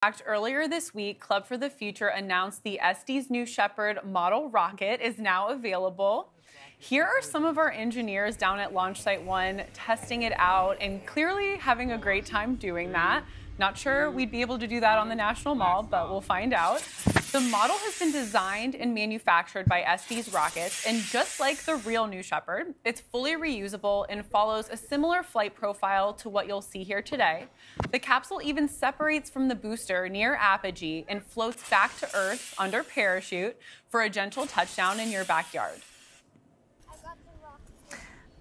fact, earlier this week, Club for the Future announced the Estes New Shepard model rocket is now available. Here are some of our engineers down at Launch Site 1 testing it out and clearly having a great time doing that. Not sure we'd be able to do that on the National Mall, but we'll find out. The model has been designed and manufactured by SD's Rockets, and just like the real New Shepard, it's fully reusable and follows a similar flight profile to what you'll see here today. The capsule even separates from the booster near apogee and floats back to Earth under parachute for a gentle touchdown in your backyard.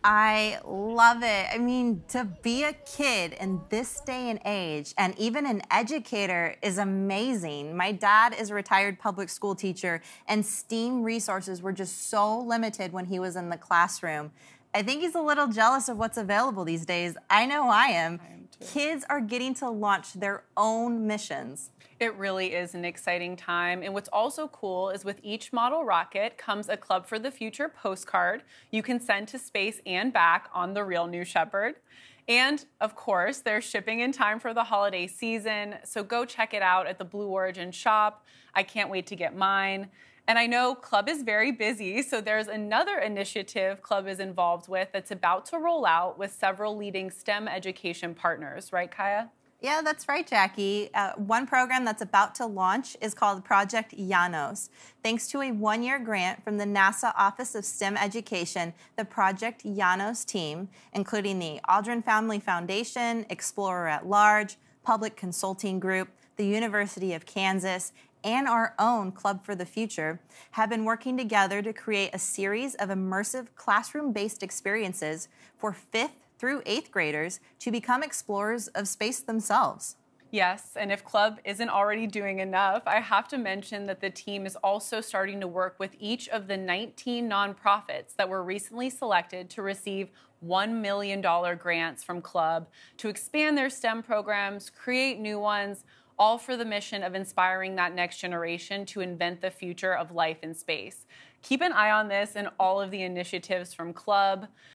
I love it. I mean, to be a kid in this day and age, and even an educator, is amazing. My dad is a retired public school teacher, and STEAM resources were just so limited when he was in the classroom. I think he's a little jealous of what's available these days. I know I am. Kids are getting to launch their own missions. It really is an exciting time. And what's also cool is with each model rocket comes a Club for the Future postcard you can send to space and back on the real New Shepard. And of course, they're shipping in time for the holiday season. So go check it out at the Blue Origin shop. I can't wait to get mine. And I know Club is very busy, so there's another initiative Club is involved with that's about to roll out with several leading STEM education partners, right, Kaya? Yeah, that's right, Jackie. Uh, one program that's about to launch is called Project Yanos. Thanks to a one year grant from the NASA Office of STEM Education, the Project Yanos team, including the Aldrin Family Foundation, Explorer at Large, Public Consulting Group, the University of Kansas, and our own Club for the Future have been working together to create a series of immersive classroom based experiences for fifth through eighth graders to become explorers of space themselves. Yes, and if Club isn't already doing enough, I have to mention that the team is also starting to work with each of the 19 nonprofits that were recently selected to receive $1 million grants from Club to expand their STEM programs, create new ones, all for the mission of inspiring that next generation to invent the future of life in space. Keep an eye on this and all of the initiatives from Club